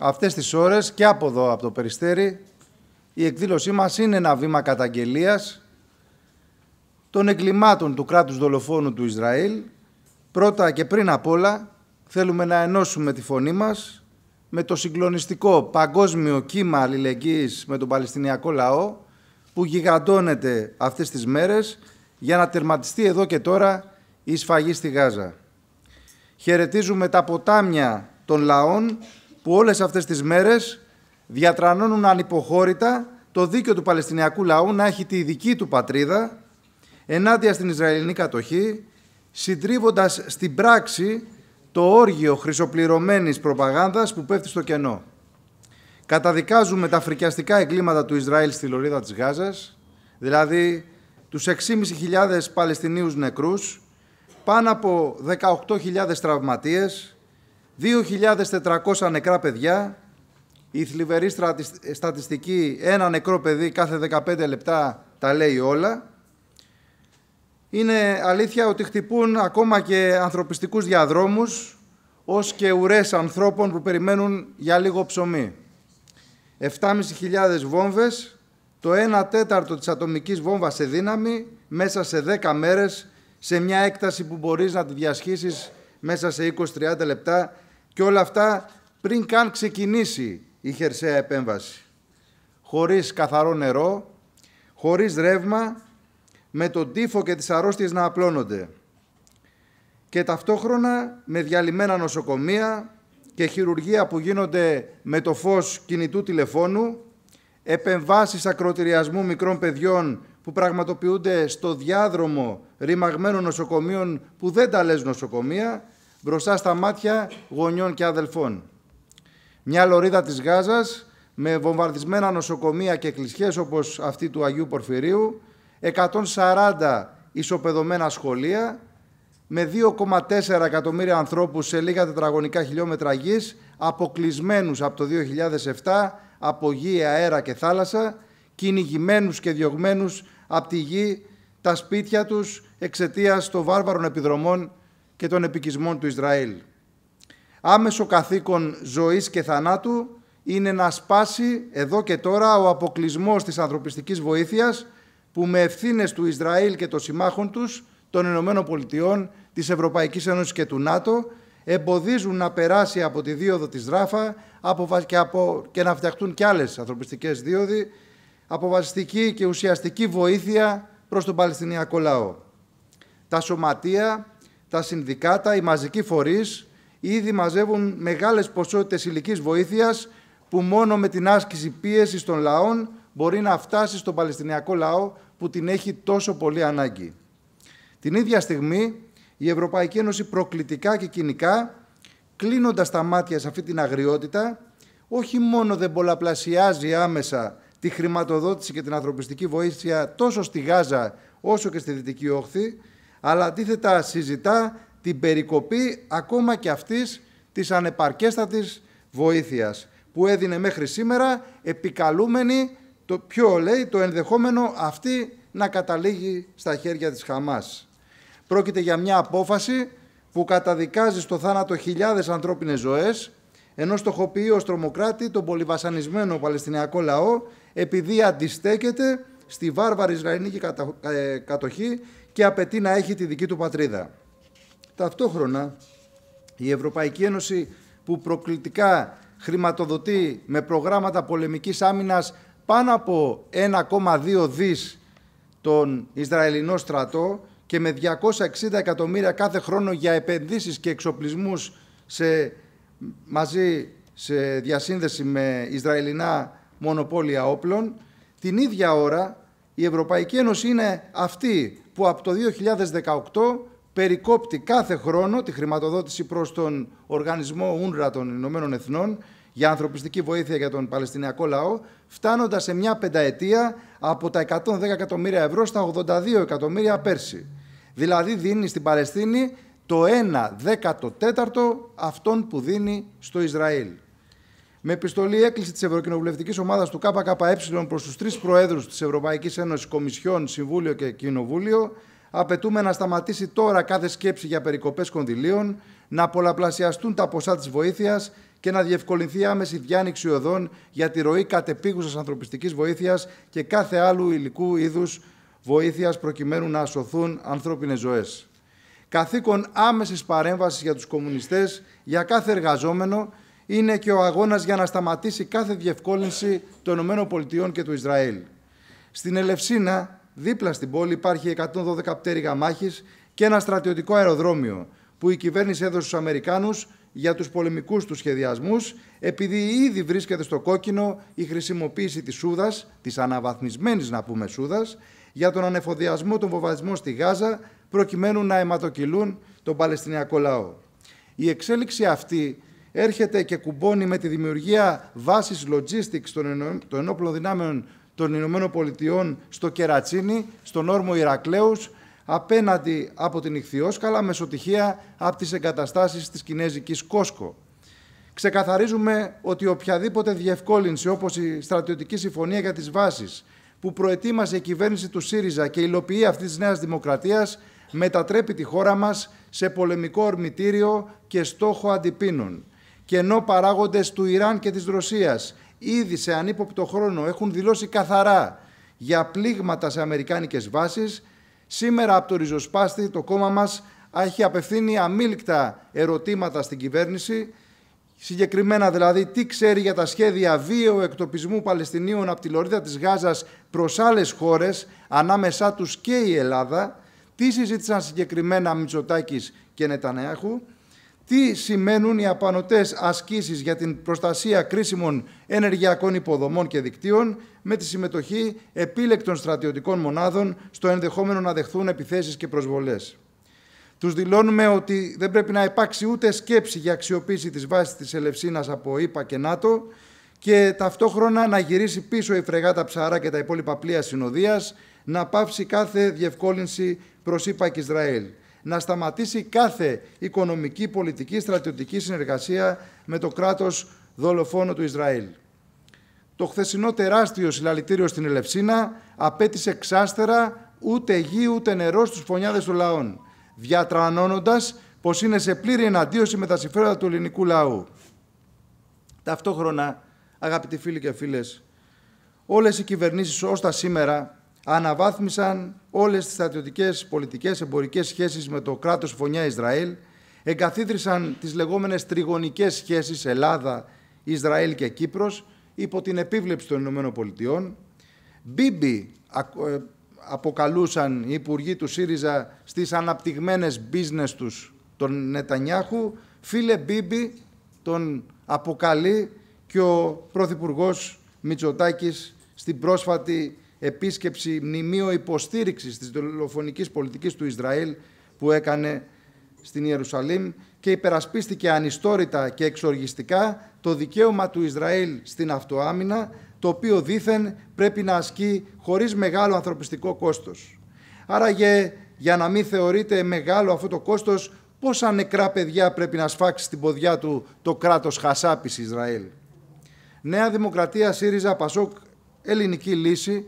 αυτές τις ώρες και από εδώ από το Περιστέρι η εκδήλωσή μας είναι ένα βήμα καταγγελίας των εγκλημάτων του κράτους δολοφόνου του Ισραήλ. Πρώτα και πριν απ' όλα θέλουμε να ενώσουμε τη φωνή μας με το συγκλονιστικό παγκόσμιο κύμα αλληλεγγύης με τον Παλαιστινιακό λαό που γιγαντώνεται αυτές τις μέρες για να τερματιστεί εδώ και τώρα η σφαγή στη Γάζα. Χαιρετίζουμε τα ποτάμια των λαών που όλες αυτές τις μέρες διατρανώνουν ανυποχώρητα το δίκαιο του Παλαιστινιακού λαού να έχει τη δική του πατρίδα ενάντια στην Ισραηλινή κατοχή, συντρίβοντας στην πράξη το όργιο χρυσοπληρωμένης προπαγάνδας που πέφτει στο κενό. Καταδικάζουμε τα φρικιαστικά εγκλήματα του Ισραήλ στη λωρίδα της Γάζας, δηλαδή τους 6.500 Παλαιστινίους νεκρούς, πάνω από 18.000 τραυματίες, 2.400 νεκρά παιδιά, η θλιβερή στατιστική ένα νεκρό παιδί κάθε 15 λεπτά τα λέει όλα. Είναι αλήθεια ότι χτυπούν ακόμα και ανθρωπιστικούς διαδρόμους ως και ουρές ανθρώπων που περιμένουν για λίγο ψωμί. 7.500 βόμβες, το 1 τέταρτο της ατομικής βόμβας σε δύναμη μέσα σε 10 μέρες σε μια έκταση που μπορείς να τη διασχίσεις μέσα σε 20-30 λεπτά και όλα αυτά πριν καν ξεκινήσει η χερσαία επέμβαση. Χωρίς καθαρό νερό, χωρίς ρεύμα, με τον τύφο και τις αρρώστιες να απλώνονται. Και ταυτόχρονα με διαλυμένα νοσοκομεία και χειρουργία που γίνονται με το φως κινητού τηλεφώνου, επεμβάσεις ακροτηριασμού μικρών παιδιών που πραγματοποιούνται στο διάδρομο ρημαγμένων νοσοκομείων που δεν τα λες νοσοκομεία μπροστά στα μάτια γονιών και αδελφών. Μια λωρίδα της Γάζας με βομβαρδισμένα νοσοκομεία και κλισχές όπως αυτή του Αγίου Πορφυρίου, 140 ισοπεδωμένα σχολεία, με 2,4 εκατομμύρια ανθρώπους σε λίγα τετραγωνικά χιλιόμετρα γης, αποκλεισμένους από το 2007 από γη, αέρα και θάλασσα, κυνηγημένους και διωγμένους από τη γη, τα σπίτια τους εξαιτίας των βάρβαρων επιδρομών και των επικισμών του Ισραήλ. Άμεσο καθήκον ζωής και θανάτου είναι να σπάσει εδώ και τώρα ο αποκλεισμός της ανθρωπιστικής βοήθειας που με ευθύνες του Ισραήλ και των συμμάχων τους, των Ηνωμένων Πολιτειών, της Ευρωπαϊκής Ένωσης και του ΝΑΤΟ, εμποδίζουν να περάσει από τη δίωδο της Ράφα και, από, και να φτιαχτούν κι άλλες ανθρωπιστικές δίωδοι, αποβασιστική και ουσιαστική βοήθεια προς τον Παλαιστινιακό λαό. Τα σωματεία τα συνδικάτα, οι μαζικοί φορείς ήδη μαζεύουν μεγάλες ποσότητες υλικής βοήθειας που μόνο με την άσκηση πίεσης των λαών μπορεί να φτάσει στον Παλαιστινιακό λαό που την έχει τόσο πολύ ανάγκη. Την ίδια στιγμή η Ευρωπαϊκή Ένωση προκλητικά και κοινικά κλείνοντας τα μάτια σε αυτή την αγριότητα όχι μόνο δεν πολλαπλασιάζει άμεσα τη χρηματοδότηση και την ανθρωπιστική βοήθεια τόσο στη Γάζα όσο και στη Δυτική Όχθη, αλλά αντίθετα συζητά την περικοπή ακόμα και αυτής της ανεπαρκέστατης βοήθειας που έδινε μέχρι σήμερα επικαλούμενη το πιο λέει το ενδεχόμενο αυτή να καταλήγει στα χέρια της Χαμάς. Πρόκειται για μια απόφαση που καταδικάζει στο θάνατο χιλιάδες ανθρώπινες ζωές, ενώ στοχοποιεί ως τρομοκράτη τον πολυβασανισμένο Παλαιστινιακό λαό επειδή αντιστέκεται στη βάρβαρη Ισραηλινική ε, κατοχή και απαιτεί να έχει τη δική του πατρίδα. Ταυτόχρονα, η Ευρωπαϊκή Ένωση που προκλητικά χρηματοδοτεί με προγράμματα πολεμικής άμυνας πάνω από 1,2 δις τον Ισραηλινό στρατό και με 260 εκατομμύρια κάθε χρόνο για επενδύσεις και εξοπλισμούς σε, μαζί σε διασύνδεση με Ισραηλινά μονοπόλια όπλων, την ίδια ώρα η Ευρωπαϊκή Ένωση είναι αυτή που από το 2018 περικόπτει κάθε χρόνο τη χρηματοδότηση προς τον οργανισμό UNRWA των Ηνωμένων Εθνών για ανθρωπιστική βοήθεια για τον Παλαιστινιακό λαό, φτάνοντας σε μια πενταετία από τα 110 εκατομμύρια ευρώ στα 82 εκατομμύρια πέρσι. Δηλαδή δίνει στην Παλαιστίνη το 1 14 αυτών που δίνει στο Ισραήλ. Με επιστολή έκκληση της Ευρωκοινοβουλευτικής Ομάδας του ΚΚΕ προς τους τρεις Προέδρους της Ευρωπαϊκής Ένωσης, Κομισιόν, Συμβούλιο και Κοινοβούλιο, απαιτούμε να σταματήσει τώρα κάθε σκέψη για περικοπές κονδυλίων, να πολλαπλασιαστούν τα ποσά της βοήθειας και να διευκολυνθεί άμεση διάνοιξη οδών για τη ροή κατεπίγουσας ανθρωπιστικής βοήθειας και κάθε άλλου υλικού είδους βοήθειας προκειμένου να σωθούν ανθρώπινες ζωές. Καθήκον άμεσης παρέμβασης για τους κομμουνιστές, για κάθε εργαζόμενο είναι και ο αγώνας για να σταματήσει κάθε διευκόλυνση των ΗΠΑ και του Ισραήλ. Στην Ελευσίνα, δίπλα στην πόλη, υπάρχει 112 πτέρυγα μάχης και ένα στρατιωτικό αεροδρόμιο που η κυβέρνηση έδωσε στους Αμερικάνους για τους πολεμικούς τους σχεδιασμούς, επειδή ήδη βρίσκεται στο κόκκινο η χρησιμοποίηση της Σούδας, της αναβαθμισμένης να πούμε Σούδας, για τον ανεφοδιασμό των βομβαρδισμών στη Γάζα, προκειμένου να αιματοκυλούν τον Παλαιστινιακό λαό. Η εξέλιξη αυτή έρχεται και κουμπώνει με τη δημιουργία βάσης logistics των ενόπλων δυνάμεων των Ηνωμένων Πολιτειών στο Κερατσίνι, στον όρμο Ηρακλέους, απέναντι από την Ιχθιόσκαλα, μεσοτυχία από τις εγκαταστάσεις της Κινέζικης Κόσκο. Ξεκαθαρίζουμε ότι οποιαδήποτε διευκόλυνση όπως η στρατιωτική συμφωνία για τις βάσεις που προετοίμασε η κυβέρνηση του ΣΥΡΙΖΑ και υλοποιεί αυτή της Νέας Δημοκρατίας μετατρέπει τη χώρα μας σε πολεμικό ορμητήριο και στόχο αντιπίνων και ενώ παράγοντες του Ιράν και της Ρωσίας ήδη σε ανύποπτο χρόνο έχουν δηλώσει καθαρά για πλήγματα σε αμερικάνικες βάσεις, σήμερα από το ριζοσπάστη το κόμμα μας έχει απευθύνει αμήλικτα ερωτήματα στην κυβέρνηση, συγκεκριμένα δηλαδή τι ξέρει για τα σχέδια βίαιου εκτοπισμού Παλαιστινίων από τη λωρίδα της Γάζας προς άλλες χώρες, ανάμεσά τους και η Ελλάδα, τι συζήτησαν συγκεκριμένα Μητσοτάκης και Νετανέαχου, τι σημαίνουν οι απανοτές ασκήσεις για την προστασία κρίσιμων ενεργειακών υποδομών και δικτύων με τη συμμετοχή επίλεκτων στρατιωτικών μονάδων στο ενδεχόμενο να δεχθούν επιθέσεις και προσβολές. Τους δηλώνουμε ότι δεν πρέπει να υπάρξει ούτε σκέψη για αξιοποίηση της βάσης της Ελευσίνας από ΙΠΑ και ΝΑΤΟ και ταυτόχρονα να γυρίσει πίσω η φρεγάτα ψαρά και τα υπόλοιπα πλοία συνοδείας, να πάυσει κάθε διευκόλυνση προς ΗΠΑ και Ισραήλ να σταματήσει κάθε οικονομική, πολιτική, στρατιωτική συνεργασία με το κράτος δολοφόνο του Ισραήλ. Το χθεσινό τεράστιο συλλαλητήριο στην Ελευσίνα απέτησε ξάστερα ούτε γη ούτε νερό στους φωνιάδες των λαών, διατρανώνοντας πως είναι σε πλήρη εναντίωση με τα συμφέροντα του ελληνικού λαού. Ταυτόχρονα, αγαπητοί φίλοι και φίλες, όλες οι κυβερνήσεις ως τα σήμερα αναβάθμισαν όλες τις στρατιωτικές πολιτικές εμπορικές σχέσεις με το κράτος φωνιά Ισραήλ, εγκαθίδρυσαν τις λεγόμενες τριγωνικές σχέσεις Ελλάδα, Ισραήλ και Κύπρος υπό την επίβλεψη των Ηνωμένων Πολιτειών. Μπίμπι ε, αποκαλούσαν οι υπουργοί του ΣΥΡΙΖΑ στις αναπτυγμένες business τους τον Νετανιάχου. Φίλε Μπίμπι τον αποκαλεί και ο Πρωθυπουργός Μητσοτάκης στην πρόσφατη επίσκεψη μνημείο υποστήριξης της δολοφονικής πολιτικής του Ισραήλ που έκανε στην Ιερουσαλήμ και υπερασπίστηκε ανιστόρητα και εξοργιστικά το δικαίωμα του Ισραήλ στην αυτοάμυνα, το οποίο δήθεν πρέπει να ασκεί χωρίς μεγάλο ανθρωπιστικό κόστος. Άραγε, για να μην θεωρείται μεγάλο αυτό το κόστος, πόσα νεκρά παιδιά πρέπει να σφάξει στην ποδιά του το κράτος Χασάπης Ισραήλ. Νέα Δημοκρατία ΣΥΡΙΖΑ ΠΑΣΟΚ Ελληνική Λύση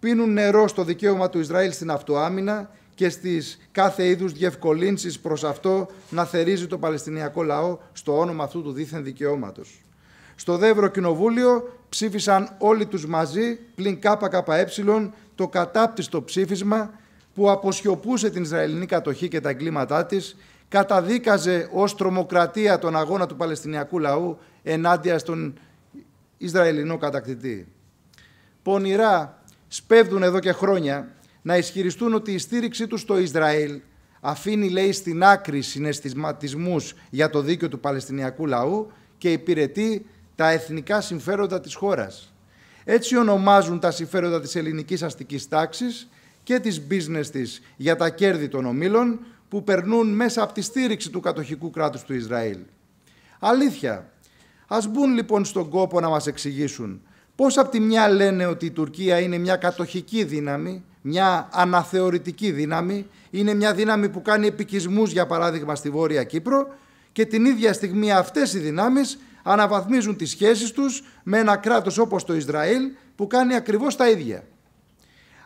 πίνουν νερό στο δικαίωμα του Ισραήλ στην αυτοάμυνα και στις κάθε είδους διευκολύνσεις προς αυτό να θερίζει το Παλαιστινιακό λαό στο όνομα αυτού του δίθεν δικαιώματος. Στο Δεύρο Κοινοβούλιο ψήφισαν όλοι τους μαζί, πλην ΚΚΕ, το κατάπτυστο ψήφισμα που αποσιωπούσε την Ισραηλινή κατοχή και τα εγκλήματά της, καταδίκαζε ως τρομοκρατία τον αγώνα του Παλαιστινιακού λαού ενάντια στον Ισραηλινό κατακτητή. Πονηρά σπέβδουν εδώ και χρόνια να ισχυριστούν ότι η στήριξή τους στο Ισραήλ αφήνει, λέει, στην άκρη συναισθηματισμούς για το δίκαιο του Παλαιστινιακού λαού και υπηρετεί τα εθνικά συμφέροντα της χώρας. Έτσι ονομάζουν τα συμφέροντα της ελληνικής αστικής τάξης και της business της για τα κέρδη των ομίλων που περνούν μέσα από τη στήριξη του κατοχικού κράτους του Ισραήλ. Αλήθεια, ας μπουν λοιπόν στον κόπο να μας εξηγήσουν Πώς από τη μια λένε ότι η Τουρκία είναι μια κατοχική δύναμη, μια αναθεωρητική δύναμη, είναι μια δύναμη που κάνει επικισμούς για παράδειγμα στη Βόρεια Κύπρο και την ίδια στιγμή αυτές οι δυνάμεις αναβαθμίζουν τις σχέσεις τους με ένα κράτος όπως το Ισραήλ που κάνει ακριβώς τα ίδια.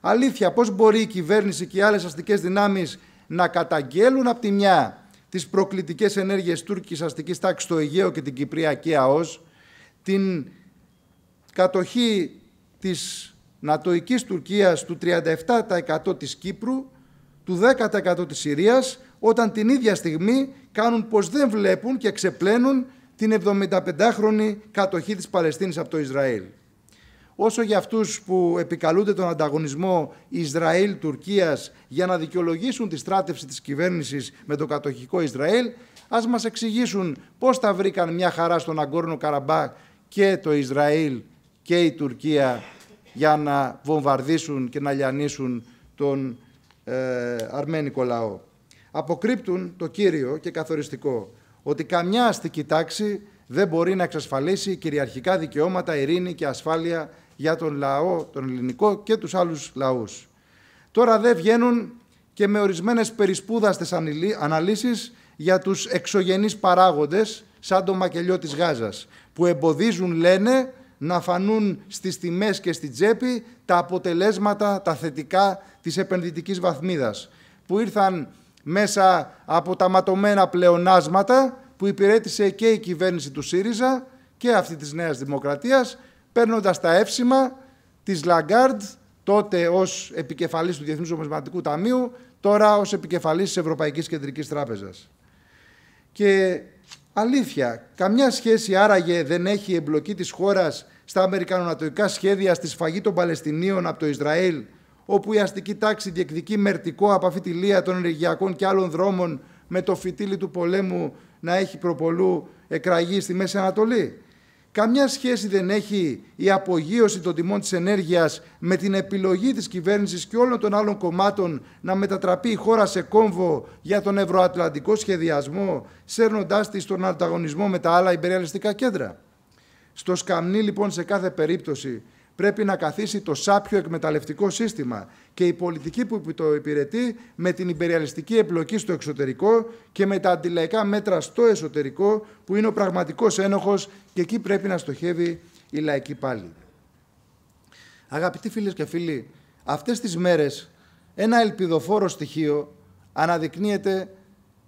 Αλήθεια, πώς μπορεί η κυβέρνηση και οι άλλες αστικές δυνάμεις να καταγγέλουν από τη μια τις προκλητικές ενέργειες Τούρκης αστικής τάξης στο Αιγαίο και την Κυπριακή ΑΟΣ, την κατοχή της Νατοικής Τουρκίας του 37% της Κύπρου, του 10% της Συρίας, όταν την ίδια στιγμή κάνουν πως δεν βλέπουν και ξεπλένουν την 75χρονη κατοχή της Παλαιστίνης από το Ισραήλ. Όσο για αυτούς που επικαλούνται τον ανταγωνισμό Ισραήλ-Τουρκίας για να δικαιολογήσουν τη στράτευση της κυβέρνησης με το κατοχικό Ισραήλ, ας μας εξηγήσουν πώς θα βρήκαν μια χαρά στον Αγκόρνο Καραμπά και το Ισραήλ και η Τουρκία για να βομβαρδίσουν και να λιανίσουν τον ε, αρμένικο λαό. Αποκρύπτουν το κύριο και καθοριστικό, ότι καμιά αστική τάξη δεν μπορεί να εξασφαλίσει κυριαρχικά δικαιώματα, ειρήνη και ασφάλεια για τον λαό, τον ελληνικό και τους άλλους λαούς. Τώρα δεν βγαίνουν και με ορισμένες περισπούδαστες αναλύσεις για τους εξωγενείς παράγοντες, σαν το μακελιό της Γάζας, που εμποδίζουν, λένε, να φανούν στις τιμές και στη τσέπη τα αποτελέσματα, τα θετικά της επενδυτικής βαθμίδας, που ήρθαν μέσα από τα ματωμένα πλεονάσματα που υπηρέτησε και η κυβέρνηση του ΣΥΡΙΖΑ και αυτή της Νέας Δημοκρατίας, παίρνοντας τα εύσημα της Λαγκάρντ, τότε ως επικεφαλής του Διεθνούς Ομισματικού Ταμείου, τώρα ως επικεφαλής της Ευρωπαϊκής Κεντρικής Τράπεζας. Και αλήθεια, καμιά σχέση άραγε δεν έχει εμπλοκή της χώρας στα αμερικανονατοϊκά σχέδια στη σφαγή των Παλαιστινίων από το Ισραήλ, όπου η αστική τάξη διεκδικεί μερτικό από αυτή τη λία των ενεργειακών και άλλων δρόμων με το φυτίλι του πολέμου να έχει προπολού εκραγεί στη Μέση Ανατολή. Καμιά σχέση δεν έχει η απογείωση των τιμών της ενέργειας με την επιλογή της κυβέρνησης και όλων των άλλων κομμάτων να μετατραπεί η χώρα σε κόμβο για τον ευρωατλαντικό σχεδιασμό, σέρνοντάς τη στον ανταγωνισμό με τα άλλα υπεριαλιστικά κέντρα. Στο σκαμνί λοιπόν σε κάθε περίπτωση πρέπει να καθίσει το σάπιο εκμεταλλευτικό σύστημα και η πολιτική που το υπηρετεί με την υπεριαλιστική εμπλοκή στο εξωτερικό και με τα αντιλαϊκά μέτρα στο εσωτερικό που είναι ο πραγματικός ένοχος και εκεί πρέπει να στοχεύει η λαϊκή πάλι. Αγαπητοί φίλες και φίλοι, αυτές τις μέρες ένα ελπιδοφόρο στοιχείο αναδεικνύεται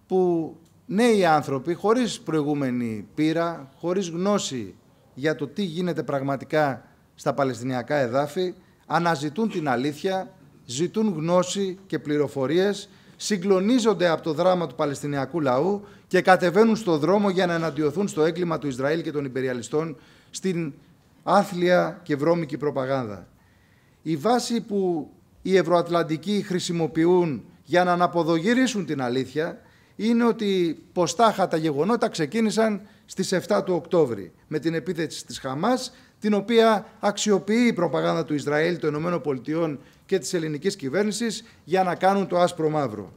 που νέοι άνθρωποι χωρίς προηγούμενη πείρα, χωρίς γνώση για το τι γίνεται πραγματικά στα Παλαιστινιακά εδάφη, αναζητούν την αλήθεια, ζητούν γνώση και πληροφορίες, συγκλονίζονται από το δράμα του Παλαιστινιακού λαού και κατεβαίνουν στο δρόμο για να εναντιωθούν στο έγκλημα του Ισραήλ και των υπεριαλιστών στην άθλια και βρώμικη προπαγάνδα. Η βάση που οι Ευρωατλαντικοί χρησιμοποιούν για να αναποδογυρίσουν την αλήθεια είναι ότι ποστάχα τα γεγονότα ξεκίνησαν στις 7 του Οκτώβρη με την επίθεση της Χαμάς, την οποία αξιοποιεί η προπαγάνδα του Ισραήλ, των ΗΠΑ Πολιτειών και της ελληνικής κυβέρνησης για να κάνουν το άσπρο μαύρο.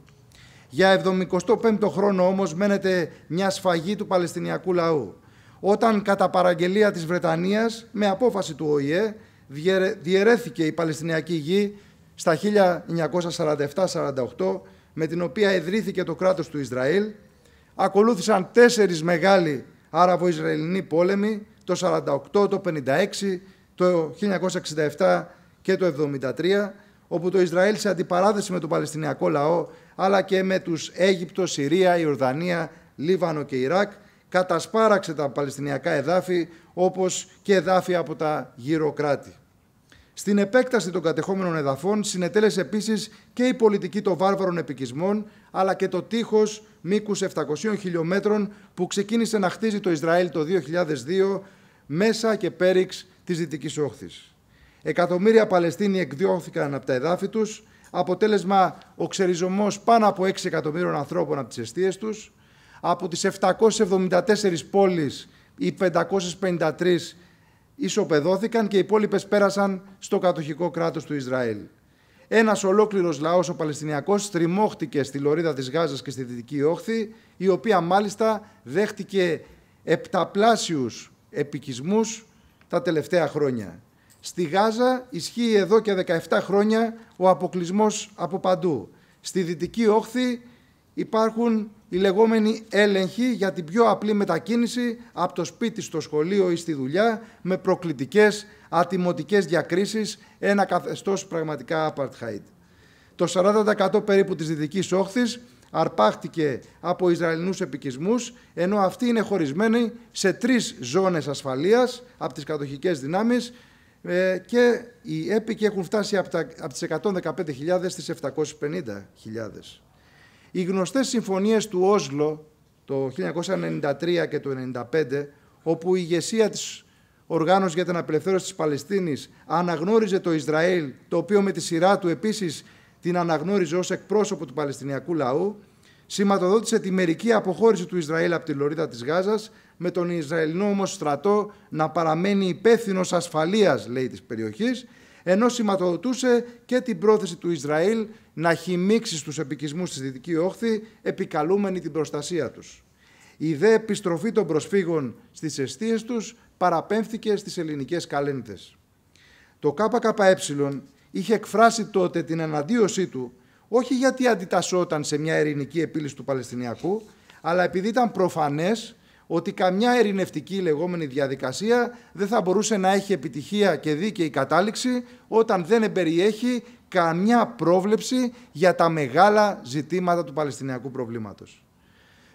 Για 75ο χρόνο όμως μένεται μια σφαγή του Παλαιστινιακού λαού, όταν κατά παραγγελία της Βρετανίας, με απόφαση του ΟΗΕ, διαιρέθηκε η Παλαιστινιακή γη στα 1947-48, με την οποία ιδρύθηκε το κράτος του Ισραήλ, ακολούθησαν τέσσερις μεγάλοι αραβο ισραηλινη πόλεμη το 48, το 56, το 1967 και το 73, όπου το Ισραήλ σε αντιπαράθεση με τον Παλαιστινιακό λαό, αλλά και με τους Αίγυπτο, Συρία, Ιορδανία, Λίβανο και Ιράκ, κατασπάραξε τα Παλαιστινιακά εδάφη, όπως και εδάφη από τα γύρω κράτη. Στην επέκταση των κατεχόμενων εδαφών συνετέλεσε επίσης και η πολιτική των βάρβαρων επικισμών, αλλά και το τείχος μήκους 700 χιλιόμετρων που ξεκίνησε να χτίζει το Ισραήλ το 2002 μέσα και πέριξ της Δυτικής Όχθης. Εκατομμύρια Παλαιστίνοι εκδιώθηκαν από τα εδάφη τους, αποτέλεσμα ο ξεριζωμός πάνω από 6 εκατομμύρων ανθρώπων από τις αιστείες τους. Από τις 774 πόλεις, οι 553 ισοπεδώθηκαν και οι υπόλοιπες πέρασαν στο κατοχικό κράτος του Ισραήλ. Ένας ολόκληρος λαός, ο Παλαιστινιακός, στριμώχτηκε στη λωρίδα της Γάζας και στη Δυτική Όχθη, η οποία μάλιστα δέχτηκε επταπλάσιους επικισμούς τα τελευταία χρόνια. Στη Γάζα ισχύει εδώ και 17 χρόνια ο αποκλεισμός από παντού. Στη Δυτική Όχθη υπάρχουν η λεγόμενη έλεγχη για την πιο απλή μετακίνηση από το σπίτι στο σχολείο ή στη δουλειά με προκλητικές ατιμωτικές διακρίσεις, ένα καθεστώς πραγματικά apartheid. Το 40% περίπου της Δυτικής Όχθης αρπάχτηκε από Ισραηλινούς επικισμούς, ενώ αυτοί είναι χωρισμένοι σε τρεις ζώνες ασφαλείας από τις κατοχικές δυνάμεις ε, και οι έπικοι έχουν φτάσει από τις 115.000 στις 750.000. Οι γνωστές συμφωνίες του Όσλο το 1993 και το 1995, όπου η ηγεσία της οργάνωσης για την Απελευθέρωση της Παλαιστίνης αναγνώριζε το Ισραήλ, το οποίο με τη σειρά του επίσης την αναγνώριζε ως εκπρόσωπο του Παλαιστινιακού λαού, σηματοδότησε τη μερική αποχώρηση του Ισραήλ από τη λωρίδα της Γάζας, με τον Ισραηλινό όμως στρατό να παραμένει υπεύθυνος ασφαλείας, λέει, της περιοχής ενώ σηματοδοτούσε και την πρόθεση του Ισραήλ να χυμίξει στους επικισμούς της Δυτική Όχθη, επικαλούμενη την προστασία τους. Η δε επιστροφή των προσφύγων στις αιστείες τους παραπέμφθηκε στις ελληνικές καλένδες. Το ΚΚΕ είχε εκφράσει τότε την αναντίωσή του όχι γιατί αντιτασσόταν σε μια ειρηνική επίλυση του Παλαιστινιακού, αλλά επειδή ήταν προφανές ότι καμιά ειρηνευτική λεγόμενη διαδικασία δεν θα μπορούσε να έχει επιτυχία και δίκαιη κατάληξη όταν δεν περιέχει καμιά πρόβλεψη για τα μεγάλα ζητήματα του Παλαιστινιακού προβλήματος.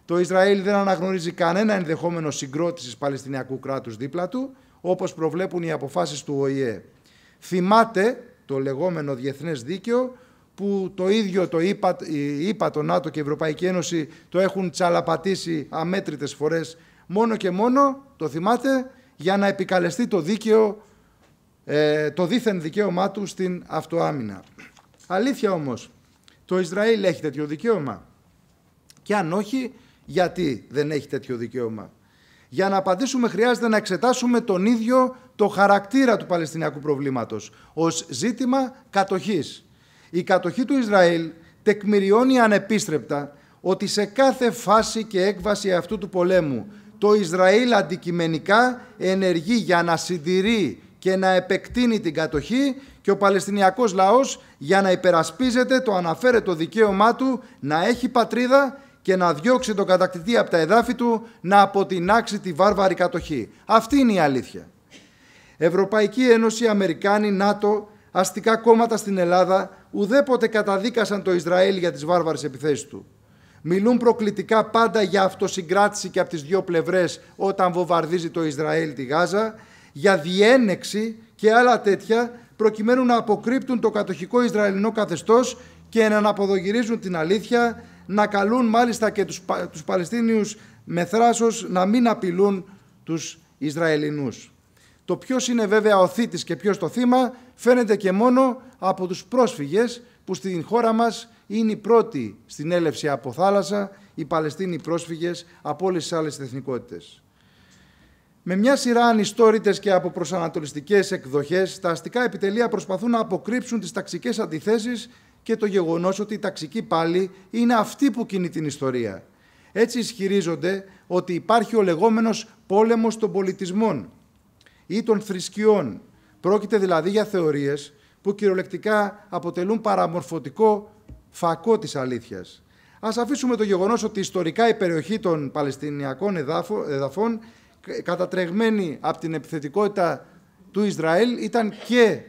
Το Ισραήλ δεν αναγνωρίζει κανένα ενδεχόμενο συγκρότησης Παλαιστινιακού κράτους δίπλα του, όπως προβλέπουν οι αποφάσεις του ΟΗΕ. Θυμάται το λεγόμενο διεθνές δίκαιο που το ίδιο το είπα, το ΝΑΤΟ και η Ευρωπαϊκή Ένωση το έχουν τσαλαπατήσει αμέτρητες φορές μόνο και μόνο, το θυμάται, για να επικαλεστεί το δίκαιο, ε, το δίθεν δικαίωμά του στην αυτοάμυνα. Αλήθεια όμως, το Ισραήλ έχει τέτοιο δικαίωμα. Και αν όχι, γιατί δεν έχει τέτοιο δικαίωμα. Για να απαντήσουμε χρειάζεται να εξετάσουμε τον ίδιο το χαρακτήρα του Παλαιστινιακού προβλήματος ως ζήτημα κατοχής. Η κατοχή του Ισραήλ τεκμηριώνει ανεπίστρεπτα ότι σε κάθε φάση και έκβαση αυτού του πολέμου το Ισραήλ αντικειμενικά ενεργεί για να συντηρεί και να επεκτείνει την κατοχή και ο Παλαιστινιακός λαός για να υπερασπίζεται το αναφέρετο δικαίωμά του να έχει πατρίδα και να διώξει τον κατακτητή από τα εδάφη του να αποτινάξει τη βάρβαρη κατοχή. Αυτή είναι η αλήθεια. Ευρωπαϊκή Ένωση, Αμερικάνοι, ΝΑΤΟ αστικά κόμματα στην Ελλάδα ουδέποτε καταδίκασαν το Ισραήλ για τις βάρβαρες επιθέσεις του. Μιλούν προκλητικά πάντα για αυτοσυγκράτηση και από τις δύο πλευρές όταν βομβαρδίζει το Ισραήλ τη Γάζα, για διένεξη και άλλα τέτοια προκειμένου να αποκρύπτουν το κατοχικό Ισραηλινό καθεστώς και να αναποδογυρίζουν την αλήθεια, να καλούν μάλιστα και τους, Πα... τους Παλαιστίνιους με θράσος να μην απειλούν τους Ισραηλινούς. Το ποιος είναι βέβαια ο θήτης και ποιος το θύμα φαίνεται και μόνο από τους πρόσφυγες που στην χώρα μας είναι οι πρώτοι στην έλευση από θάλασσα οι Παλαιστίνοι πρόσφυγες από όλες τις άλλες εθνικότητες. Με μια σειρά ανιστόρητες και από προσανατολιστικές εκδοχές, τα αστικά επιτελεία προσπαθούν να αποκρύψουν τις ταξικές αντιθέσεις και το γεγονός ότι η ταξική πάλι είναι αυτή που κινεί την ιστορία. Έτσι ισχυρίζονται ότι υπάρχει ο λεγόμενος πόλεμος των πολιτισμών ή των θρησκειών, Πρόκειται δηλαδή για θεωρίες που κυριολεκτικά αποτελούν παραμορφωτικό φακό της αλήθειας. Ας αφήσουμε το γεγονός ότι ιστορικά η περιοχή των Παλαιστινιακών εδαφών κατατρεγμένη από την επιθετικότητα του Ισραήλ ήταν και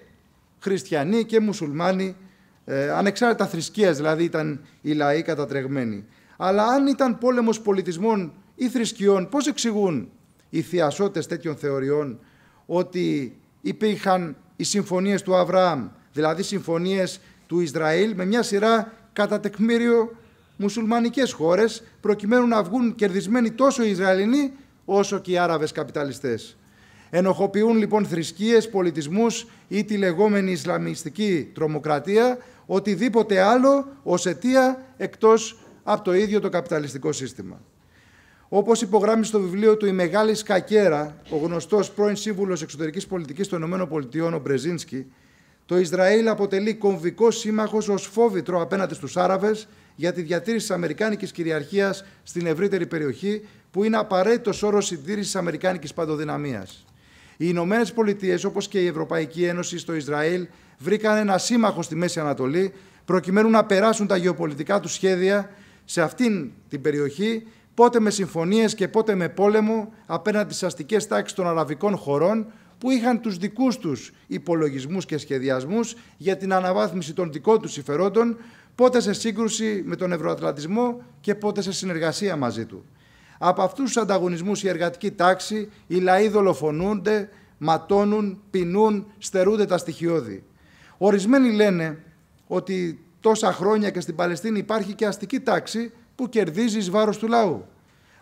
χριστιανοί και μουσουλμάνοι, ε, ανεξάρτητα θρησκείας δηλαδή ήταν οι λαοί κατατρεγμένοι. Αλλά αν ήταν πόλεμος πολιτισμών ή θρησκειών, πώς εξηγούν οι θειασότες τέτοιων θεωριών ότι υπήρχαν οι συμφωνίες του Αβραάμ, δηλαδή συμφωνίες του Ισραήλ με μια σειρά κατά τεκμήριο μουσουλμανικές χώρες, προκειμένου να βγουν κερδισμένοι τόσο οι Ισραηλινοί όσο και οι Άραβες καπιταλιστές. Ενοχοποιούν λοιπόν θρησκείες, πολιτισμούς ή τη λεγόμενη Ισλαμιστική τρομοκρατία, οτιδήποτε άλλο ως αιτία εκτός από το ίδιο το καπιταλιστικό σύστημα. Όπως υπογράμμισε στο βιβλίο του Η Μεγάλη Σκακέρα, ο γνωστός πρώην σύμβουλος εξωτερικής πολιτικής των ΗΠΑ, ο Μπρεζίνσκι, το Ισραήλ αποτελεί κομβικό σύμμαχος ως φόβητρο απέναντι στους Άραβες για τη διατήρηση της Αμερικάνικης κυριαρχίας στην ευρύτερη περιοχή, που είναι απαραίτητος όρος συντήρησης της Αμερικάνικης παντοδυναμίας. Οι Ηνωμένες Πολιτείες, όπως και η Ευρωπαϊκή Ένωση στο Ισραήλ, βρήκαν ένα σύμμαχο στη Μέση Ανατολή προκειμένου να περάσουν τα γεωπολιτικά τους σχέδια σε αυτήν την περιοχή πότε με συμφωνίες και πότε με πόλεμο απέναντι στις αστικές τάξεις των αραβικών χωρών που είχαν τους δικούς τους υπολογισμούς και σχεδιασμούς για την αναβάθμιση των δικών τους συμφερόντων, πότε σε σύγκρουση με τον Ευρωατλαντισμό και πότε σε συνεργασία μαζί του. Από αυτούς τους ανταγωνισμούς, η εργατική τάξη, οι λαοί δολοφονούνται, ματώνουν, πεινούν, στερούνται τα στοιχειώδη. Ορισμένοι λένε ότι τόσα χρόνια και στην Παλαιστίνη υπάρχει και αστική τάξη που κερδίζει εις βάρος του λαού.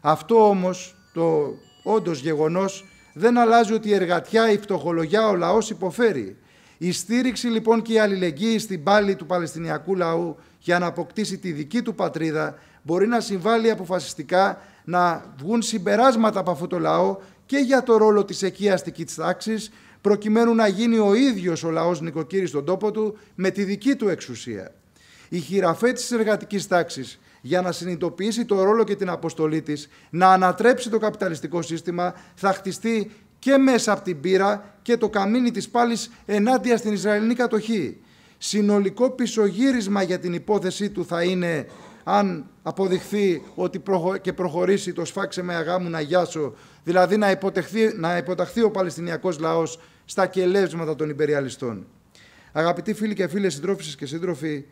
Αυτό όμως το όντως γεγονός δεν αλλάζει ότι η εργατιά, η φτωχολογιά, ο λαός υποφέρει. Η στήριξη λοιπόν και η αλληλεγγύη στην πάλη του Παλαιστινιακού λαού για να αποκτήσει τη δική του πατρίδα μπορεί να συμβάλλει αποφασιστικά να βγουν συμπεράσματα από αυτό το λαό και για το ρόλο της εκείαστικής τάξη, τάξης προκειμένου να γίνει ο ίδιος ο λαός νοικοκύρης στον τόπο του με τη δική του εξουσία. Η χειραφέτηση της εργατικής τάξης για να συνειδητοποιήσει το ρόλο και την αποστολή της, να ανατρέψει το καπιταλιστικό σύστημα, θα χτιστεί και μέσα από την πύρα και το καμίνι της πάλης ενάντια στην Ισραηλινή κατοχή. Συνολικό πισωγύρισμα για την υπόθεσή του θα είναι αν αποδειχθεί ότι και προχωρήσει το σφάξε με αγάμου να γιάσω, δηλαδή να, υποταχθεί ο Παλαιστινιακός λαός στα κελεύσματα των υπεριαλιστών. Αγαπητοί φίλοι και φίλες, συντρόφισσες και σύντροφοι,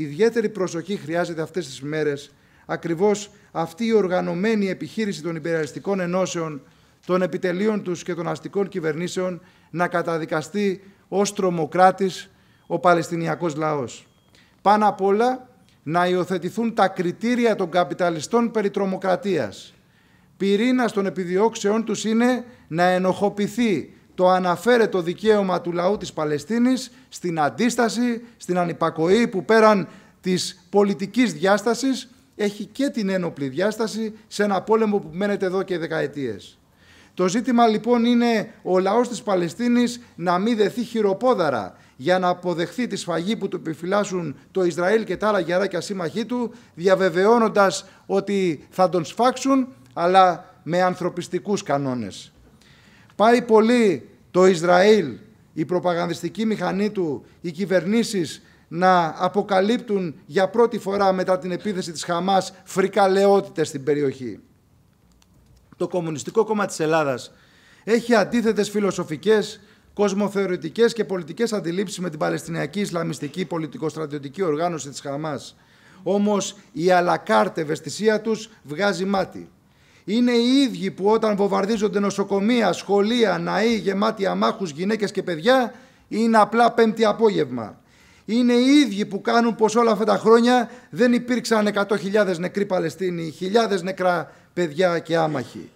ιδιαίτερη προσοχή χρειάζεται αυτές τις μέρες ακριβώς αυτή η οργανωμένη επιχείρηση των υπεραλιστικών ενώσεων, των επιτελείων τους και των αστικών κυβερνήσεων να καταδικαστεί ως τρομοκράτης ο Παλαιστινιακός λαός. Πάνω απ' όλα να υιοθετηθούν τα κριτήρια των καπιταλιστών περί τρομοκρατίας. Πυρήνας των επιδιώξεών τους είναι να ενοχοποιηθεί το αναφέρετο το δικαίωμα του λαού της Παλαιστίνης στην αντίσταση, στην ανυπακοή που πέραν της πολιτικής διάστασης έχει και την ένοπλη διάσταση σε ένα πόλεμο που μένεται εδώ και δεκαετίες. Το ζήτημα λοιπόν είναι ο λαός της Παλαιστίνης να μην δεθεί χειροπόδαρα για να αποδεχθεί τη σφαγή που του επιφυλάσσουν το Ισραήλ και τα άλλα γεράκια σύμμαχοί του, διαβεβαιώνοντας ότι θα τον σφάξουν, αλλά με ανθρωπιστικούς κανόνες. Πάει πολύ το Ισραήλ, η προπαγανδιστική μηχανή του, οι κυβερνήσεις να αποκαλύπτουν για πρώτη φορά μετά την επίθεση της Χαμάς φρικαλαιότητες στην περιοχή. Το Κομμουνιστικό Κόμμα της Ελλάδας έχει αντίθετες φιλοσοφικές, κοσμοθεωρητικές και πολιτικές αντιλήψεις με την Παλαιστινιακή Ισλαμιστική Πολιτικοστρατιωτική Οργάνωση της Χαμάς. Όμως η αλακάρτ τους βγάζει μάτι είναι οι ίδιοι που όταν βομβαρδίζονται νοσοκομεία, σχολεία, ναοί γεμάτοι αμάχους, γυναίκες και παιδιά, είναι απλά πέμπτη απόγευμα. Είναι οι ίδιοι που κάνουν πως όλα αυτά τα χρόνια δεν υπήρξαν 100.000 νεκροί Παλαιστίνοι, χιλιάδες νεκρά παιδιά και άμαχοι.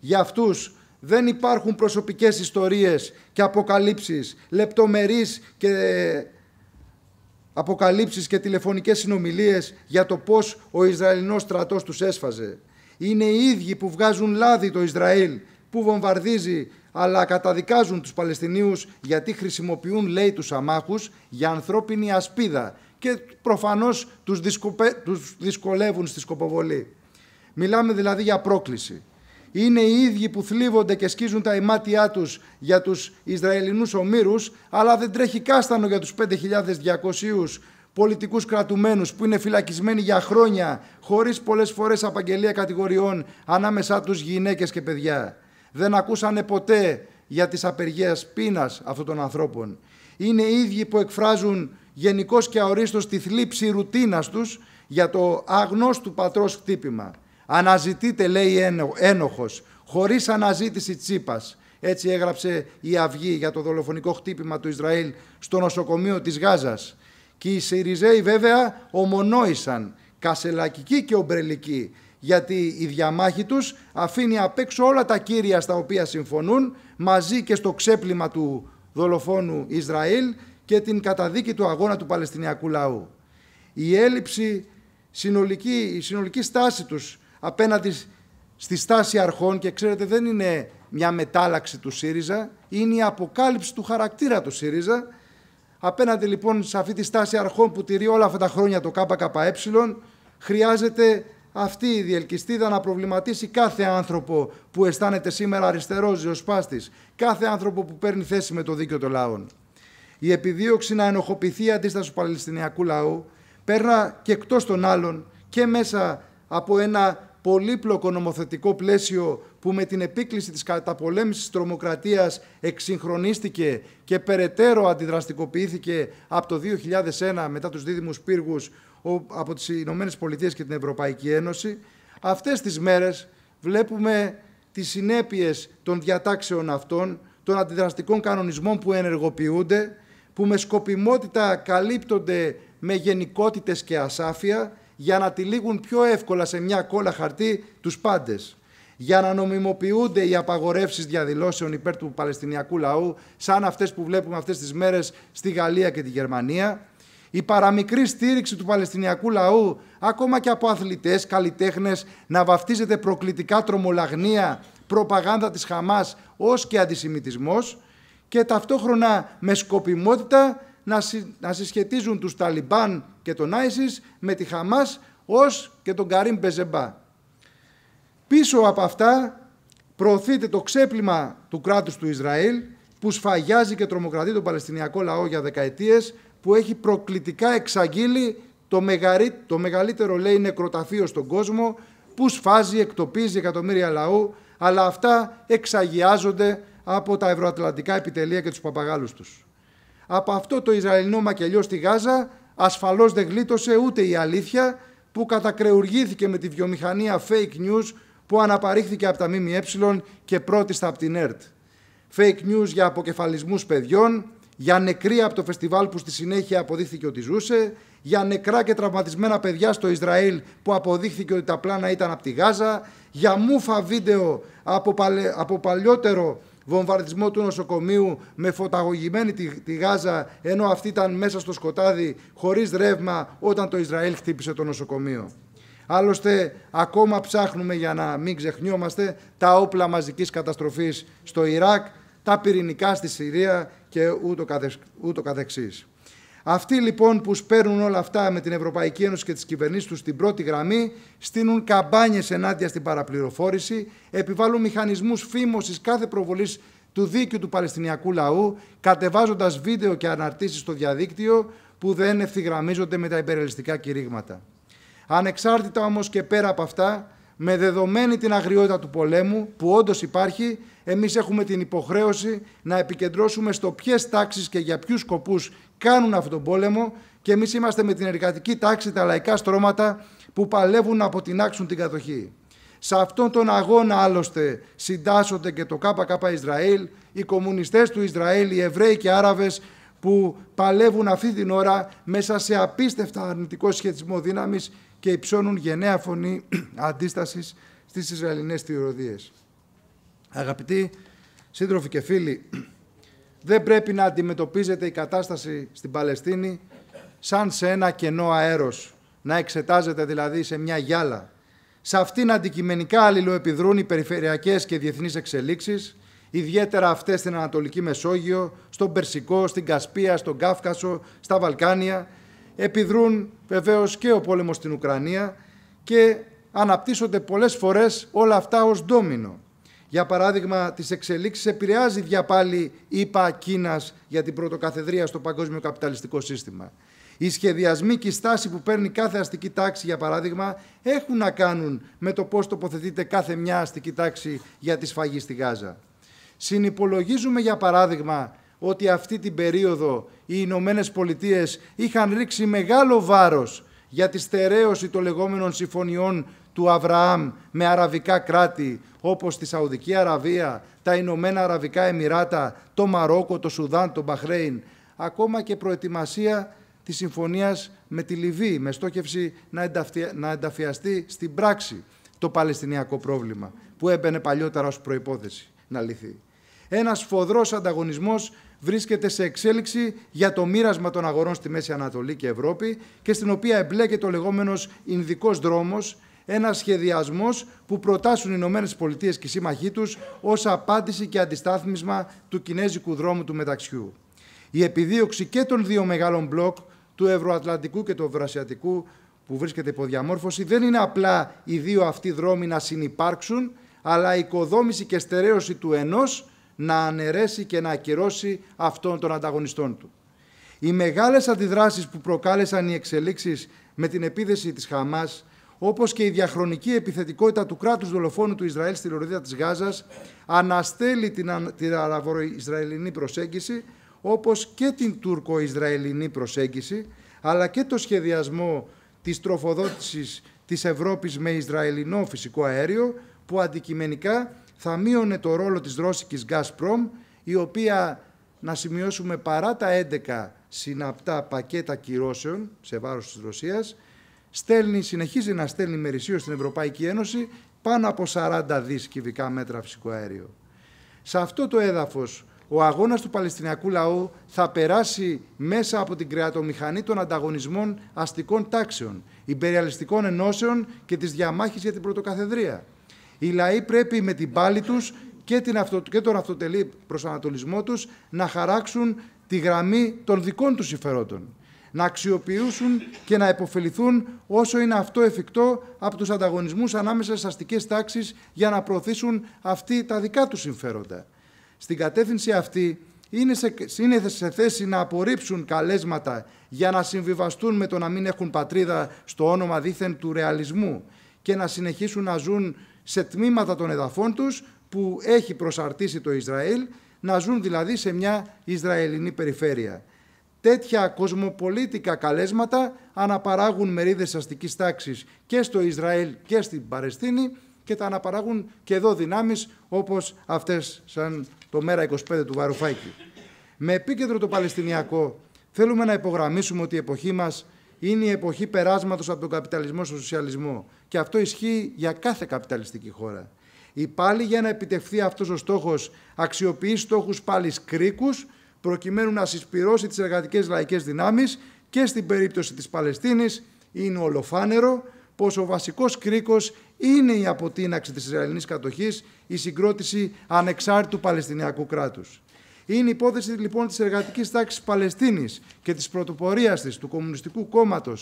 Για αυτούς δεν υπάρχουν προσωπικές ιστορίες και αποκαλύψεις, λεπτομερείς και ε, αποκαλύψεις και τηλεφωνικές συνομιλίες για το πώς ο Ισραηλινός στρατός τους έσφαζε είναι οι ίδιοι που βγάζουν λάδι το Ισραήλ, που βομβαρδίζει, αλλά καταδικάζουν τους Παλαιστινίους γιατί χρησιμοποιούν, λέει, τους αμάχους για ανθρώπινη ασπίδα και προφανώς τους, δυσκολεύουν στη σκοποβολή. Μιλάμε δηλαδή για πρόκληση. Είναι οι ίδιοι που θλίβονται και σκίζουν τα ημάτια τους για τους Ισραηλινούς ομήρους, αλλά δεν τρέχει κάστανο για τους 5.200 πολιτικούς κρατουμένους που είναι φυλακισμένοι για χρόνια χωρίς πολλές φορές απαγγελία κατηγοριών ανάμεσά τους γυναίκες και παιδιά. Δεν ακούσανε ποτέ για τις απεργίες πείνας αυτών των ανθρώπων. Είναι οι ίδιοι που εκφράζουν γενικώς και αορίστως τη θλίψη ρουτίνας τους για το αγνώστου πατρός χτύπημα. Αναζητείται, λέει ένοχος, χωρίς αναζήτηση τσίπας. Έτσι έγραψε η Αυγή για το δολοφονικό χτύπημα του Ισραήλ στο νοσοκομείο της Γάζας. Και οι Σιριζέοι βέβαια ομονόησαν, κασελακικοί και ομπρελικοί, γιατί η διαμάχη τους αφήνει απ' έξω όλα τα κύρια στα οποία συμφωνούν, μαζί και στο ξέπλυμα του δολοφόνου Ισραήλ και την καταδίκη του αγώνα του Παλαιστινιακού λαού. Η έλλειψη συνολική, η συνολική στάση τους απέναντι στη στάση αρχών και ξέρετε δεν είναι μια μετάλλαξη του ΣΥΡΙΖΑ, είναι η αποκάλυψη του χαρακτήρα του ΣΥΡΙΖΑ Απέναντι λοιπόν σε αυτή τη στάση αρχών που τηρεί όλα αυτά τα χρόνια το ΚΚΕ, χρειάζεται αυτή η διελκυστίδα να προβληματίσει κάθε άνθρωπο που αισθάνεται σήμερα αριστερός, ζεοσπάστη, κάθε άνθρωπο που παίρνει θέση με το δίκαιο των λαών. Η επιδίωξη να ενοχοποιηθεί η αντίσταση του Παλαιστινιακού λαού πέρνα και εκτός των άλλων και μέσα από ένα πολύπλοκο νομοθετικό πλαίσιο που με την επίκληση της καταπολέμησης της τρομοκρατίας εξυγχρονίστηκε και περαιτέρω αντιδραστικοποιήθηκε από το 2001 μετά τους δίδυμους πύργους από τις Ηνωμένες Πολιτείες και την Ευρωπαϊκή Ένωση. Αυτές τις μέρες βλέπουμε τις συνέπειες των διατάξεων αυτών, των αντιδραστικών κανονισμών που ενεργοποιούνται, που με σκοπιμότητα καλύπτονται με γενικότητες και ασάφεια για να τυλίγουν πιο εύκολα σε μια κόλλα χαρτί τους πάντες για να νομιμοποιούνται οι απαγορεύσεις διαδηλώσεων υπέρ του Παλαιστινιακού λαού, σαν αυτές που βλέπουμε αυτές τις μέρες στη Γαλλία και τη Γερμανία. Η παραμικρή στήριξη του Παλαιστινιακού λαού, ακόμα και από αθλητές, καλλιτέχνες, να βαφτίζεται προκλητικά τρομολαγνία, προπαγάνδα της Χαμάς ως και αντισημιτισμός και ταυτόχρονα με σκοπιμότητα να, να συσχετίζουν τους Ταλιμπάν και τον Άισις με τη Χαμάς ως και τον Καρίμ Μπεζεμπά. Πίσω από αυτά προωθείται το ξέπλυμα του κράτους του Ισραήλ που σφαγιάζει και τρομοκρατεί τον Παλαιστινιακό λαό για δεκαετίες που έχει προκλητικά εξαγγείλει το, μεγαρί, το μεγαλύτερο λέει νεκροταφείο στον κόσμο που σφάζει, εκτοπίζει εκατομμύρια λαού αλλά αυτά εξαγιάζονται από τα ευρωατλαντικά επιτελεία και τους παπαγάλους τους. Από αυτό το Ισραηλινό μακελιό στη Γάζα ασφαλώς δεν γλίτωσε ούτε η αλήθεια που κατακρεουργήθηκε με τη βιομηχανία fake news που αναπαρήχθηκε από τα ΜΜΕ και πρώτιστα από την ΕΡΤ. Fake news για αποκεφαλισμούς παιδιών, για νεκρή από το φεστιβάλ που στη συνέχεια αποδείχθηκε ότι ζούσε, για νεκρά και τραυματισμένα παιδιά στο Ισραήλ που αποδείχθηκε ότι τα πλάνα ήταν από τη Γάζα, για μούφα βίντεο από, παλιότερο βομβαρδισμό του νοσοκομείου με φωταγωγημένη τη, τη Γάζα, ενώ αυτή ήταν μέσα στο σκοτάδι χωρίς ρεύμα όταν το Ισραήλ χτύπησε το νοσοκομείο. Άλλωστε, ακόμα ψάχνουμε για να μην ξεχνιόμαστε τα όπλα μαζικής καταστροφής στο Ιράκ, τα πυρηνικά στη Συρία και ούτω, καθε, ούτω καθεξής. Αυτοί λοιπόν που σπέρνουν όλα αυτά με την Ευρωπαϊκή Ένωση και τις κυβερνήσεις τους στην πρώτη γραμμή, στείνουν καμπάνιες ενάντια στην παραπληροφόρηση, επιβάλλουν μηχανισμούς φήμωσης κάθε προβολής του δίκαιου του Παλαιστινιακού λαού, κατεβάζοντας βίντεο και αναρτήσεις στο διαδίκτυο που δεν ευθυγραμμίζονται με τα υπερελιστικά κηρύγματα. Ανεξάρτητα όμως και πέρα από αυτά, με δεδομένη την αγριότητα του πολέμου που όντως υπάρχει, εμείς έχουμε την υποχρέωση να επικεντρώσουμε στο ποιες τάξεις και για ποιους σκοπούς κάνουν αυτόν τον πόλεμο και εμείς είμαστε με την εργατική τάξη τα λαϊκά στρώματα που παλεύουν να αποτινάξουν την κατοχή. Σε αυτόν τον αγώνα άλλωστε συντάσσονται και το ΚΚΚ Ισραήλ, οι κομμουνιστές του Ισραήλ, οι Εβραίοι και Άραβες που παλεύουν αυτή την ώρα μέσα σε απίστευτα αρνητικό σχετισμό δύναμης και υψώνουν γενναία φωνή αντίστασης στις Ισραηλινές θηροδίες. Αγαπητοί σύντροφοι και φίλοι, δεν πρέπει να αντιμετωπίζεται η κατάσταση στην Παλαιστίνη σαν σε ένα κενό αέρος, να εξετάζεται δηλαδή σε μια γυάλα. Σε αυτήν αντικειμενικά αλληλοεπιδρούν οι περιφερειακές και διεθνείς εξελίξεις, ιδιαίτερα αυτές στην Ανατολική Μεσόγειο, στον Περσικό, στην Κασπία, στον Κάφκασο, στα Βαλκάνια, επιδρούν βεβαίως και ο πόλεμος στην Ουκρανία και αναπτύσσονται πολλές φορές όλα αυτά ως ντόμινο. Για παράδειγμα, τις εξελίξεις επηρεάζει διαπάλι ΙΠΑ Κίνας για την πρωτοκαθεδρία στο παγκόσμιο καπιταλιστικό σύστημα. Οι σχεδιασμοί και η στάση που παίρνει κάθε αστική τάξη, για παράδειγμα, έχουν να κάνουν με το πώς τοποθετείται κάθε μια αστική τάξη για τη σφαγή στη Γάζα. Συνυπολογίζουμε, για παράδειγμα, ότι αυτή την περίοδο οι Ηνωμένε Πολιτείες είχαν ρίξει μεγάλο βάρος για τη στερέωση των λεγόμενων συμφωνιών του Αβραάμ με αραβικά κράτη όπως τη Σαουδική Αραβία, τα Ηνωμένα Αραβικά Εμμυράτα, το Μαρόκο, το Σουδάν, το Μπαχρέιν, ακόμα και προετοιμασία της συμφωνίας με τη Λιβύη, με στόχευση να ενταφιαστεί στην πράξη το Παλαιστινιακό πρόβλημα, που έμπαινε παλιότερα ως προϋπόθεση να λυθεί. Ένας φοδρός ανταγωνισμός βρίσκεται σε εξέλιξη για το μοίρασμα των αγορών στη Μέση Ανατολή και Ευρώπη και στην οποία εμπλέκεται ο λεγόμενος Ινδικός δρόμος, ένας σχεδιασμός που προτάσουν οι Ηνωμένες Πολιτείες και οι σύμμαχοί τους ως απάντηση και αντιστάθμισμα του κινέζικου δρόμου του μεταξιού. Η επιδίωξη και των δύο μεγάλων μπλοκ, του Ευρωατλαντικού και του Ευρωασιατικού που βρίσκεται υπό διαμόρφωση, δεν είναι απλά οι δύο αυτοί δρόμοι να συνεπάρξουν, αλλά η οικοδόμηση και στερέωση του ενός να αναιρέσει και να ακυρώσει αυτών των ανταγωνιστών του. Οι μεγάλες αντιδράσεις που προκάλεσαν οι εξελίξεις με την επίδεση της Χαμάς, όπως και η διαχρονική επιθετικότητα του κράτους δολοφόνου του Ισραήλ στη λωρίδα της Γάζας, αναστέλει την, την αραβο προσέγγιση, όπως και την Τούρκο-Ισραηλινή προσέγγιση, αλλά και το σχεδιασμό της τροφοδότησης της Ευρώπης με Ισραηλινό φυσικό αέριο, που αντικειμενικά θα μείωνε το ρόλο της ρώσικης Gazprom, η οποία, να σημειώσουμε παρά τα 11 συναπτά πακέτα κυρώσεων σε βάρος της Ρωσίας, στέλνει, συνεχίζει να στέλνει μερισίως στην Ευρωπαϊκή Ένωση πάνω από 40 δις κυβικά μέτρα φυσικό αέριο. Σε αυτό το έδαφος, ο αγώνας του Παλαιστινιακού λαού θα περάσει μέσα από την κρεατομηχανή των ανταγωνισμών αστικών τάξεων, υπεριαλιστικών ενώσεων και της διαμάχης για την πρωτοκαθεδρία. Οι λαοί πρέπει με την πάλη τους και, την αυτο, και τον αυτοτελή προσανατολισμό τους να χαράξουν τη γραμμή των δικών τους συμφερόντων. Να αξιοποιήσουν και να επωφεληθούν όσο είναι αυτό εφικτό από τους ανταγωνισμούς ανάμεσα στις αστικές τάξεις για να προωθήσουν αυτοί τα δικά τους συμφέροντα. Στην κατεύθυνση αυτή είναι σε, είναι σε θέση να απορρίψουν καλέσματα για να συμβιβαστούν με το να μην έχουν πατρίδα στο όνομα δήθεν του ρεαλισμού και να συνεχίσουν να ζουν σε τμήματα των εδαφών τους που έχει προσαρτήσει το Ισραήλ, να ζουν δηλαδή σε μια Ισραηλινή περιφέρεια. Τέτοια κοσμοπολίτικα καλέσματα αναπαράγουν μερίδες αστικής τάξης και στο Ισραήλ και στην Παλαιστίνη και τα αναπαράγουν και εδώ δυνάμεις όπως αυτές σαν το Μέρα 25 του Βαρουφάκη. Με επίκεντρο το Παλαιστινιακό θέλουμε να υπογραμμίσουμε ότι η εποχή μας είναι η εποχή περάσματος από τον καπιταλισμό στον σοσιαλισμό. Και αυτό ισχύει για κάθε καπιταλιστική χώρα. Η πάλι για να επιτευχθεί αυτός ο στόχος αξιοποιεί στόχους πάλι κρίκους προκειμένου να συσπυρώσει τις εργατικές λαϊκές δυνάμεις και στην περίπτωση της Παλαιστίνης είναι ολοφάνερο πως ο βασικός κρίκος είναι η αποτείναξη της Ισραηλινής κατοχής, η συγκρότηση ανεξάρτητου Παλαιστινιακού κράτους. Είναι υπόθεση λοιπόν της εργατικής τάξης Παλαιστίνης και της πρωτοπορίας της, του Κομμουνιστικού Κόμματος,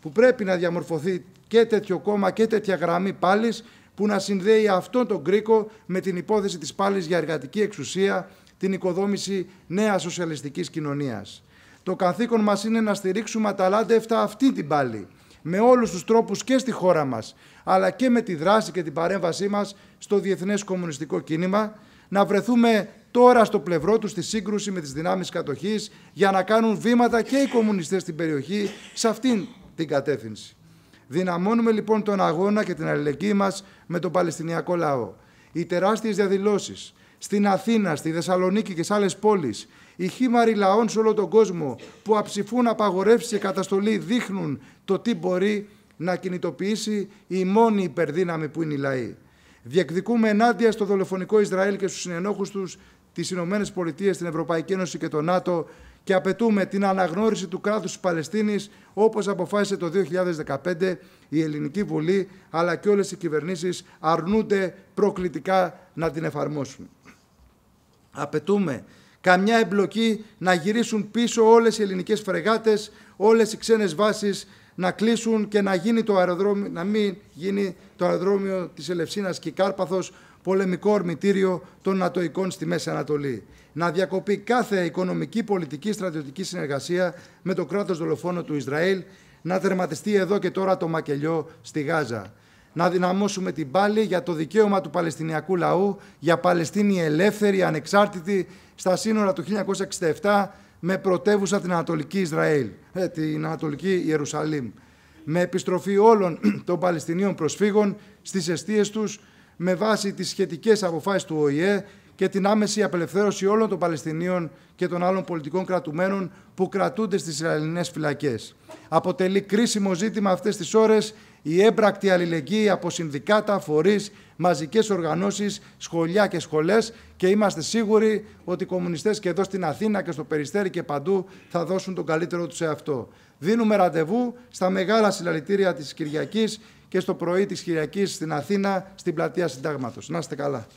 που πρέπει να διαμορφωθεί και τέτοιο κόμμα και τέτοια γραμμή πάλι που να συνδέει αυτόν τον κρίκο με την υπόθεση της πάλης για εργατική εξουσία, την οικοδόμηση νέας σοσιαλιστικής κοινωνίας. Το καθήκον μας είναι να στηρίξουμε αταλάντευτα αυτή την πάλη, με όλους τους τρόπους και στη χώρα μας, αλλά και με τη δράση και την παρέμβασή μας στο Διεθνές Κομμουνιστικό Κίνημα, να βρεθούμε τώρα στο πλευρό τους στη σύγκρουση με τις δυνάμεις κατοχής για να κάνουν βήματα και οι κομμουνιστές στην περιοχή σε αυτήν την κατεύθυνση. Δυναμώνουμε λοιπόν τον αγώνα και την αλληλεγγύη μας με τον Παλαιστινιακό λαό. Οι τεράστιες διαδηλώσεις στην Αθήνα, στη Θεσσαλονίκη και σε άλλες πόλεις, οι χήμαροι λαών σε όλο τον κόσμο που αψηφούν απαγορεύσει και καταστολή δείχνουν το τι μπορεί να κινητοποιήσει η μόνη υπερδύναμη που είναι η λαοί. Διεκδικούμε ενάντια στο δολοφονικό Ισραήλ και στους συνενόχους τους τις Ηνωμένες Πολιτείες, την Ευρωπαϊκή Ένωση και το ΝΑΤΟ και απαιτούμε την αναγνώριση του κράτους της Παλαιστίνης όπως αποφάσισε το 2015 η Ελληνική Βουλή αλλά και όλες οι κυβερνήσεις αρνούνται προκλητικά να την εφαρμόσουν. Απαιτούμε καμιά εμπλοκή να γυρίσουν πίσω όλες οι ελληνικές φρεγάτες, όλες οι ξένες βάσεις να κλείσουν και να, γίνει το αεροδρόμιο, να μην γίνει το αεροδρόμιο της Ελευσίνας και Κάρπαθος πολεμικό ορμητήριο των Νατοικών στη Μέση Ανατολή. Να διακοπεί κάθε οικονομική, πολιτική, στρατιωτική συνεργασία με το κράτος δολοφόνο του Ισραήλ. Να τερματιστεί εδώ και τώρα το μακελιό στη Γάζα. Να δυναμώσουμε την πάλη για το δικαίωμα του Παλαιστινιακού λαού, για Παλαιστίνη ελεύθερη, ανεξάρτητη, στα σύνορα του 1967 με πρωτεύουσα την Ανατολική Ισραήλ, ε, την Ανατολική Ιερουσαλήμ. Με επιστροφή όλων των Παλαιστινίων προσφύγων στις αιστείες τους με βάση τις σχετικές αποφάσεις του ΟΗΕ και την άμεση απελευθέρωση όλων των Παλαιστινίων και των άλλων πολιτικών κρατουμένων που κρατούνται στις Ισραηλινές φυλακές. Αποτελεί κρίσιμο ζήτημα αυτές τις ώρες η έμπρακτη αλληλεγγύη από συνδικάτα, φορείς, μαζικές οργανώσεις, σχολιά και σχολές και είμαστε σίγουροι ότι οι κομμουνιστές και εδώ στην Αθήνα και στο Περιστέρι και παντού θα δώσουν τον καλύτερο τους σε αυτό. Δίνουμε ραντεβού στα μεγάλα συλλαλητήρια της Κυριακής και στο πρωί της Κυριακής στην Αθήνα, στην πλατεία Συντάγματος. Να είστε καλά.